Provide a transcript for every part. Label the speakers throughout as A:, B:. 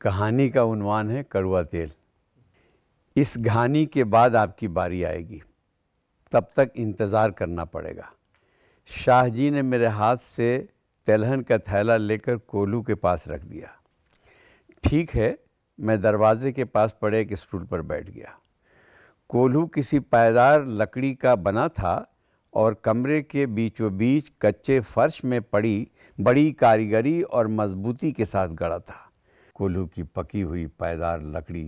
A: कहानी का उनवान है कड़वा तेल इस घानी के बाद आपकी बारी आएगी तब तक इंतज़ार करना पड़ेगा शाहजी ने मेरे हाथ से तेलहन का थैला लेकर कोलू के पास रख दिया ठीक है मैं दरवाजे के पास पड़े एक स्टूल पर बैठ गया कोल्हू किसी पायदार लकड़ी का बना था और कमरे के बीचों बीच कच्चे फर्श में पड़ी बड़ी कारीगरी और मजबूती के साथ गड़ा था कोल्हू की पकी हुई पायदार लकड़ी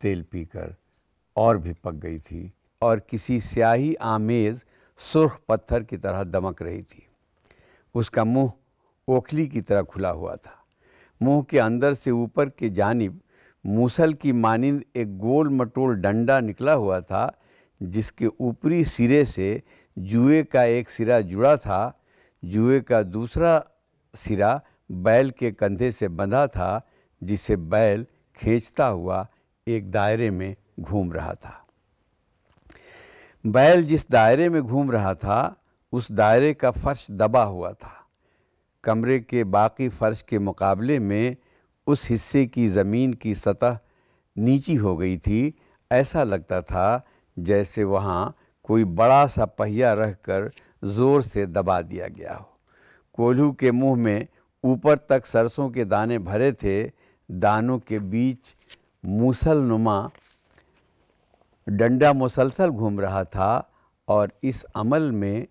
A: तेल पीकर और भी पक गई थी और किसी स्याही आमेज़ सुर्ख पत्थर की तरह दमक रही थी उसका मुंह ओखली की तरह खुला हुआ था मुंह के अंदर से ऊपर की जानब मूसल की मानिंद एक गोल मटोल डंडा निकला हुआ था जिसके ऊपरी सिरे से जुए का एक सिरा जुड़ा था जुए का दूसरा सिरा बैल के कंधे से बंधा था जिसे बैल खींचता हुआ एक दायरे में घूम रहा था बैल जिस दायरे में घूम रहा था उस दायरे का फर्श दबा हुआ था कमरे के बाकी फर्श के मुकाबले में उस हिस्से की ज़मीन की सतह नीची हो गई थी ऐसा लगता था जैसे वहाँ कोई बड़ा सा पहिया रखकर ज़ोर से दबा दिया गया हो कोल्हू के मुंह में ऊपर तक सरसों के दाने भरे थे दानों के बीच मूसल नुमा डंडा मुसलसल घूम रहा था और इस अमल में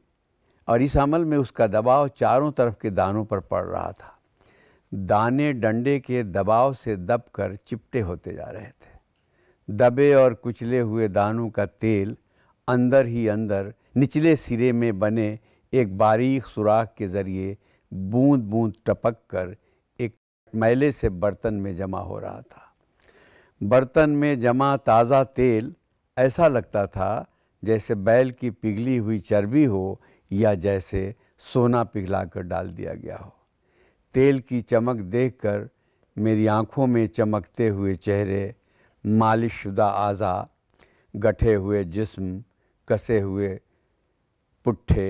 A: और इस अमल में उसका दबाव चारों तरफ के दानों पर पड़ रहा था दाने डंडे के दबाव से दबकर चिपटे होते जा रहे थे दबे और कुचले हुए दानों का तेल अंदर ही अंदर निचले सिरे में बने एक बारीक सुराख के ज़रिए बूंद बूंद टपक कर मैले से बर्तन में जमा हो रहा था बर्तन में जमा ताज़ा तेल ऐसा लगता था जैसे बैल की पिघली हुई चर्बी हो या जैसे सोना पिघलाकर डाल दिया गया हो तेल की चमक देखकर मेरी आँखों में चमकते हुए चेहरे मालिशुदा आज़ा गठे हुए जिस्म कसे हुए पुट्ठे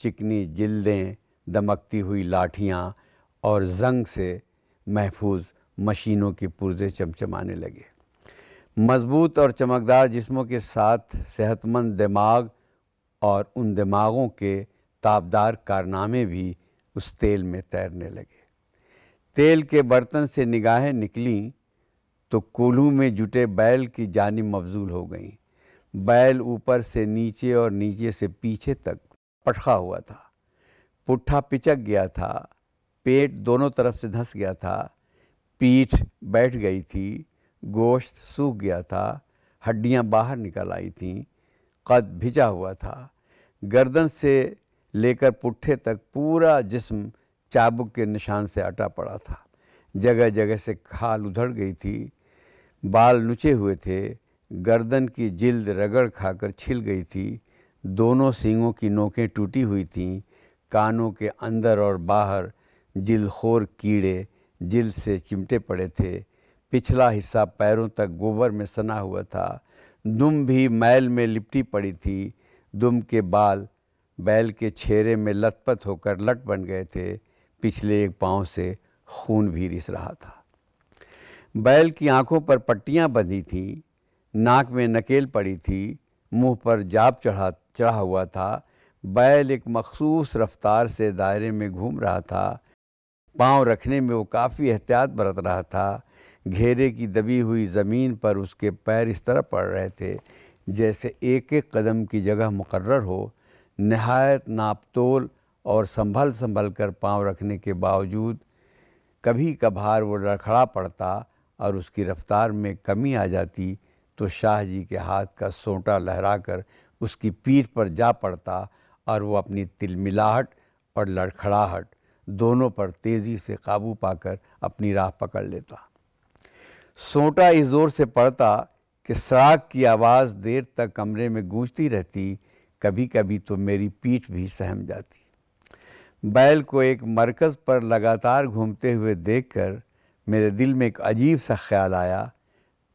A: चिकनी जिल्दें दमकती हुई लाठियाँ और जंग से महफूज मशीनों के पुर्जे चमचमाने लगे मजबूत और चमकदार जिस्मों के साथ सेहतमंद दिमाग और उन दिमागों के ताबदार कारनामे भी उस तेल में तैरने लगे तेल के बर्तन से निगाहें निकली तो कोल्हू में जुटे बैल की जानी मबजूल हो गईं बैल ऊपर से नीचे और नीचे से पीछे तक पटखा हुआ था पुट्ठा पिचक गया था पेट दोनों तरफ से धंस गया था पीठ बैठ गई थी गोश्त सूख गया था हड्डियां बाहर निकल आई थीं कद भिजा हुआ था गर्दन से लेकर पुट्ठे तक पूरा जिस्म चाबुक के निशान से अटा पड़ा था जगह जगह से खाल उधड़ गई थी बाल नुचे हुए थे गर्दन की जिल्द रगड़ खाकर छिल गई थी दोनों सींगों की नोकें टूटी हुई थीं कानों के अंदर और बाहर जिलखोर कीड़े जिल से चिमटे पड़े थे पिछला हिस्सा पैरों तक गोबर में सना हुआ था दुम भी मैल में लिपटी पड़ी थी दुम के बाल बैल के छेरे में लथपथ होकर लट बन गए थे पिछले एक पाँव से खून भी रिस रहा था बैल की आंखों पर पट्टियां बंधी थीं नाक में नकेल पड़ी थी मुंह पर जाप चढ़ा चढ़ा हुआ था बैल एक मखसूस रफ्तार से दायरे में घूम रहा था पांव रखने में वो काफ़ी एहतियात बरत रहा था घेरे की दबी हुई ज़मीन पर उसके पैर इस तरह पड़ रहे थे जैसे एक एक कदम की जगह मुकर्र हो नहायत नापतोल और संभल संभल कर पाँव रखने के बावजूद कभी कभार वो लड़खड़ा पड़ता और उसकी रफ़्तार में कमी आ जाती तो शाह जी के हाथ का लहरा लहराकर उसकी पीठ पर जा पड़ता और वो अपनी तिलमिलाहट और लड़खड़ाहट दोनों पर तेज़ी से काबू पाकर अपनी राह पकड़ लेता सोटा इस जोर से पड़ता कि सड़ाक की आवाज़ देर तक कमरे में गूंजती रहती कभी कभी तो मेरी पीठ भी सहम जाती बैल को एक मरकज़ पर लगातार घूमते हुए देखकर मेरे दिल में एक अजीब सा ख्याल आया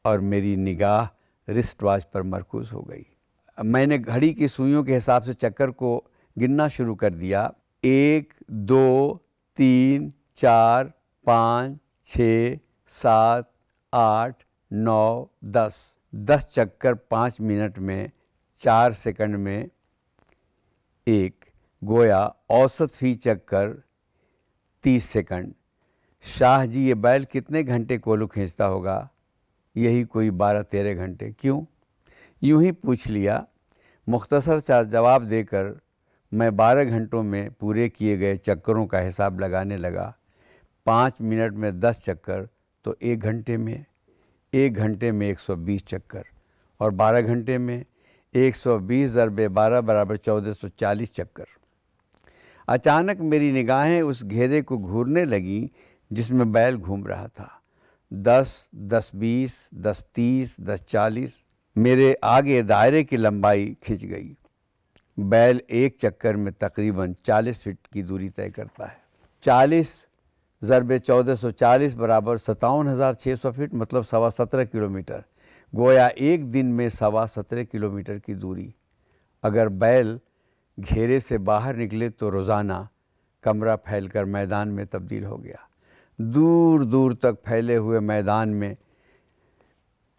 A: और मेरी निगाह रिस्ट वॉच पर मरकूज़ हो गई मैंने घड़ी की सुइयों के हिसाब से चक्कर को गिनना शुरू कर दिया एक दो तीन चार पाँच छ सात आठ नौ दस दस चक्कर पाँच मिनट में चार सेकंड में एक गोया औसत फी चक्कर तीस सेकंड शाह जी ये बैल कितने घंटे कोलू खींचता होगा यही कोई बारह तेरह घंटे क्यों यूं ही पूछ लिया मुख्तसर जवाब देकर मैं बारह घंटों में पूरे किए गए चक्करों का हिसाब लगाने लगा पाँच मिनट में दस चक्कर तो एक घंटे में एक घंटे में एक सौ बीस चक्कर और बारह घंटे में एक सौ बीस ज़रबे बारह बराबर चौदह सौ चालीस चक्कर अचानक मेरी निगाहें उस घेरे को घूरने लगीं जिसमें बैल घूम रहा था दस दस बीस दस तीस दस चालीस मेरे आगे दायरे की लंबाई खिंच गई बैल एक चक्कर में तकरीबन 40 फीट की दूरी तय करता है 40 ज़रब चौदह सौ चालीस बराबर सतावन हज़ार छः सौ फीट मतलब सवा सत्रह किलोमीटर गोया एक दिन में सवा सत्रह किलोमीटर की दूरी अगर बैल घेरे से बाहर निकले तो रोज़ाना कमरा फैलकर मैदान में तब्दील हो गया दूर दूर तक फैले हुए मैदान में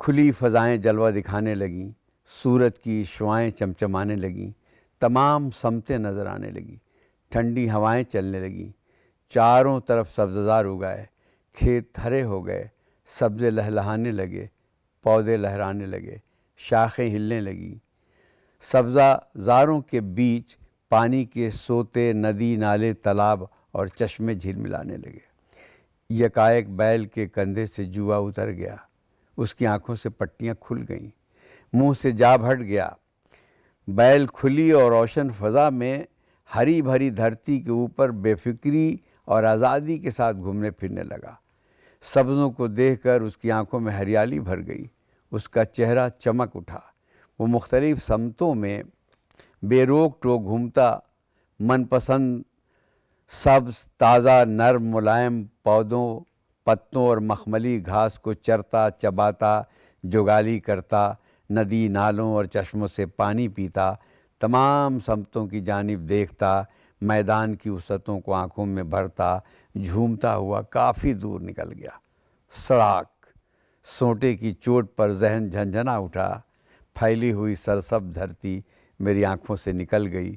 A: खुली फ़जाएँ जलवा दिखाने लगीं सूरज की शुआएँ चमचमाने लगीं तमाम समतें नज़र आने लगी ठंडी हवाएं चलने लगीं चारों तरफ सब्जार उगाए खेत हरे हो गए सब्ज़े लहलहाने लगे पौधे लहराने लगे शाखें हिलने लगीं सब्ज़ाजारों के बीच पानी के सोते नदी नाले तालाब और चश्मे झील मिलाने लगे यकायक बैल के कंधे से जुआ उतर गया उसकी आंखों से पट्टियां खुल गईं मुंह से जा भट गया बैल खुली और रोशन फजा में हरी भरी धरती के ऊपर बेफिक्री और आज़ादी के साथ घूमने फिरने लगा सब्ज़ों को देखकर उसकी आंखों में हरियाली भर गई उसका चेहरा चमक उठा वो मुख्तलिफ़ समतों में बेरोक टोक घूमता मनपसंद सब्ज़ ताज़ा नरम मुलायम पौधों पत्तों और मखमली घास को चरता चबाता जुगाली करता नदी नालों और चश्मों से पानी पीता तमाम समतों की जानब देखता मैदान की उसतों को आंखों में भरता झूमता हुआ काफ़ी दूर निकल गया सड़ाक सोटे की चोट पर जहन झंझना उठा फैली हुई सरसब धरती मेरी आंखों से निकल गई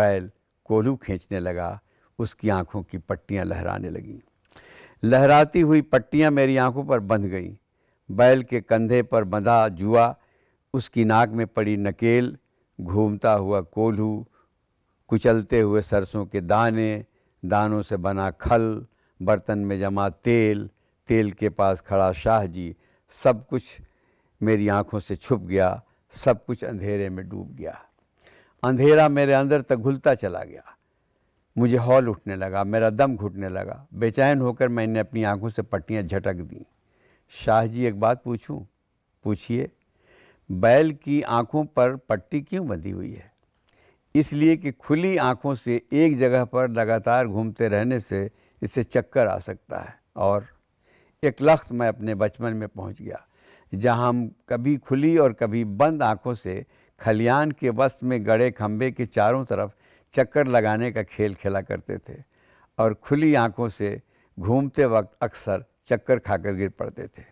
A: बैल कोलू खींचने लगा उसकी आंखों की पट्टियां लहराने लगीं लहराती हुई पट्टियां मेरी आंखों पर बंध गईं बैल के कंधे पर बंधा जुआ उसकी नाक में पड़ी नकेल घूमता हुआ कोल्हू कुचलते हुए सरसों के दाने दानों से बना खल बर्तन में जमा तेल तेल के पास खड़ा शाह जी सब कुछ मेरी आँखों से छुप गया सब कुछ अंधेरे में डूब गया अंधेरा मेरे अंदर तक घुलता चला गया मुझे हॉल उठने लगा मेरा दम घुटने लगा बेचैन होकर मैंने अपनी आंखों से पट्टियां झटक दी शाह जी एक बात पूछूं पूछिए बैल की आंखों पर पट्टी क्यों बंधी हुई है इसलिए कि खुली आंखों से एक जगह पर लगातार घूमते रहने से इससे चक्कर आ सकता है और एक लख्त मैं अपने बचपन में पहुंच गया जहां हम कभी खुली और कभी बंद आंखों से खलियान के वस्त्र में गड़े खंबे के चारों तरफ चक्कर लगाने का खेल खेला करते थे और खुली आंखों से घूमते वक्त अक्सर चक्कर खाकर गिर पड़ते थे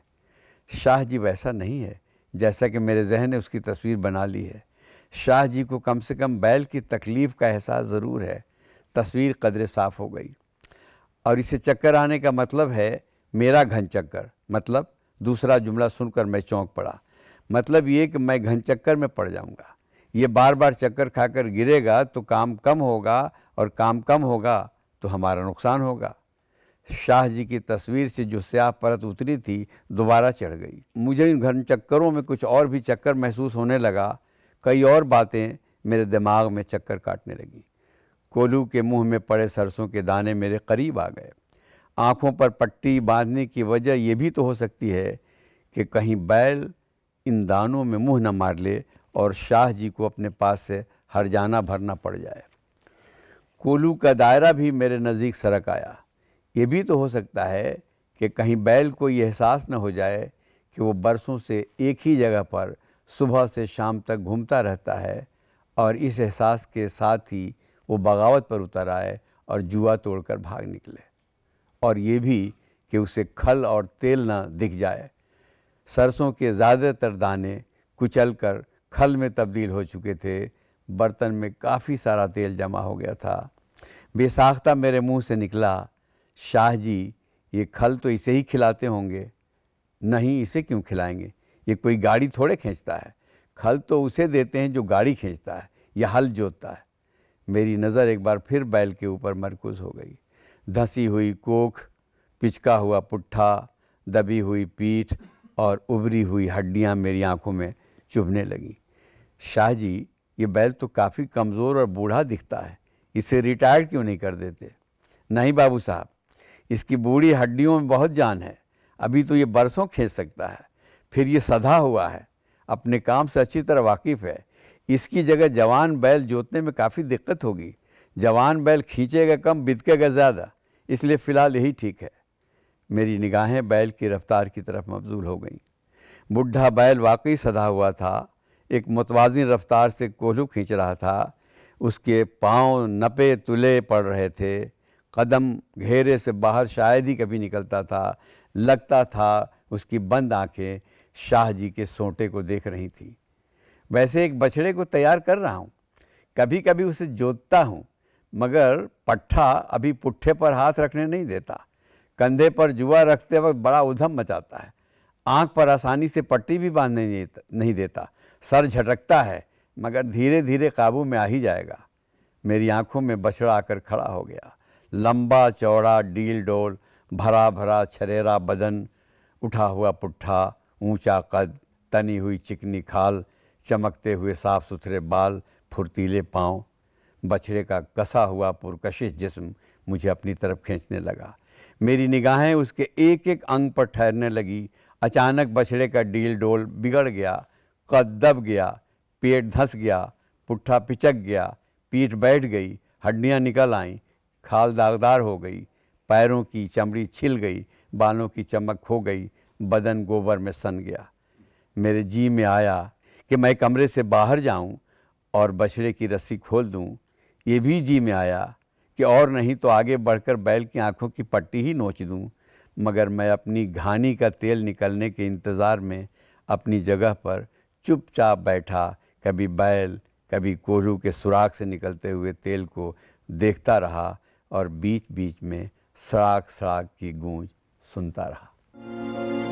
A: शाह जी वैसा नहीं है जैसा कि मेरे जहन ने उसकी तस्वीर बना ली है शाह जी को कम से कम बैल की तकलीफ़ का एहसास ज़रूर है तस्वीर कदर साफ़ हो गई और इसे चक्कर आने का मतलब है मेरा घन चक्कर मतलब दूसरा जुमला सुनकर मैं चौंक पड़ा मतलब ये कि मैं घन चक्कर में पड़ जाऊंगा ये बार बार चक्कर खाकर गिरेगा तो काम कम होगा और काम कम होगा तो हमारा नुकसान होगा शाह जी की तस्वीर से जो स्याह परत उतरी थी दोबारा चढ़ गई मुझे इन घन चक्करों में कुछ और भी चक्कर महसूस होने लगा कई और बातें मेरे दिमाग में चक्कर काटने लगी कोलू के मुंह में पड़े सरसों के दाने मेरे करीब आ गए आँखों पर पट्टी बांधने की वजह यह भी तो हो सकती है कि कहीं बैल इन दानों में मुंह न मार ले और शाह जी को अपने पास से हर जाना भरना पड़ जाए कोलू का दायरा भी मेरे नज़दीक सरक आया ये भी तो हो सकता है कि कहीं बैल को ये एहसास न हो जाए कि वो बरसों से एक ही जगह पर सुबह से शाम तक घूमता रहता है और इस एहसास के साथ ही वो बगावत पर उतर आए और जुआ तोड़कर भाग निकले और ये भी कि उसे खल और तेल न दिख जाए सरसों के ज़्यादातर दाने कुचल कर खल में तब्दील हो चुके थे बर्तन में काफ़ी सारा तेल जमा हो गया था बेसाख्ता मेरे मुंह से निकला शाह जी ये खल तो इसे ही खिलाते होंगे नहीं इसे क्यों खिलाएंगे ये कोई गाड़ी थोड़े खींचता है खल तो उसे देते हैं जो गाड़ी खींचता है या हल जोतता है मेरी नज़र एक बार फिर बैल के ऊपर मरकूज हो गई धसी हुई कोख पिचका हुआ पुट्ठा दबी हुई पीठ और उभरी हुई हड्डियाँ मेरी आंखों में चुभने लगीं शाह जी ये बैल तो काफ़ी कमज़ोर और बूढ़ा दिखता है इसे रिटायर्ड क्यों नहीं कर देते नहीं बाबू साहब इसकी बूढ़ी हड्डियों में बहुत जान है अभी तो ये बरसों खींच सकता है फिर ये सधा हुआ है अपने काम से अच्छी तरह वाकिफ़ है इसकी जगह जवान बैल जोतने में काफ़ी दिक्कत होगी जवान बैल खींचेगा कम बितकेगा ज़्यादा इसलिए फ़िलहाल यही ठीक है मेरी निगाहें बैल की रफ़्तार की तरफ मबजूल हो गईं बुढ़ा बैल वाकई सदा हुआ था एक मुतवाजन रफ्तार से कोल्हू खींच रहा था उसके पाँव नपे तुले पड़ रहे थे कदम घेरे से बाहर शायद ही कभी निकलता था लगता था उसकी बंद आंखें शाह जी के सोटे को देख रही थी वैसे एक बछड़े को तैयार कर रहा हूँ कभी कभी उसे जोतता हूँ मगर पट्ठा अभी पुट्ठे पर हाथ रखने नहीं देता कंधे पर जुआ रखते वक्त बड़ा उधम मचाता है आंख पर आसानी से पट्टी भी बांधने नहीं देता सर झटकता है मगर धीरे धीरे काबू में आ ही जाएगा मेरी आंखों में बछड़ा आकर खड़ा हो गया लंबा चौड़ा डील डोल भरा भरा छरेरा बदन उठा हुआ पुट्ठा ऊंचा कद तनी हुई चिकनी खाल चमकते हुए साफ सुथरे बाल फुर्तीले पाँव बछड़े का कसा हुआ पुरकशिश जिस्म मुझे अपनी तरफ खींचने लगा मेरी निगाहें उसके एक एक अंग पर ठहरने लगी अचानक बछड़े का डील डोल बिगड़ गया कद दब गया पेट धंस गया पुट्ठा पिचक गया पीठ बैठ गई हड्डियाँ निकल आईं खाल दागदार हो गई पैरों की चमड़ी छिल गई बालों की चमक खो गई बदन गोबर में सन गया मेरे जी में आया कि मैं कमरे से बाहर जाऊं और बछड़े की रस्सी खोल दूं ये भी जी में आया कि और नहीं तो आगे बढ़कर बैल की आंखों की पट्टी ही नोच दूं मगर मैं अपनी घानी का तेल निकलने के इंतज़ार में अपनी जगह पर चुपचाप बैठा कभी बैल कभी कोहरू के सुराख से निकलते हुए तेल को देखता रहा और बीच बीच में सड़ाक सड़ाक की गूंज सुनता रहा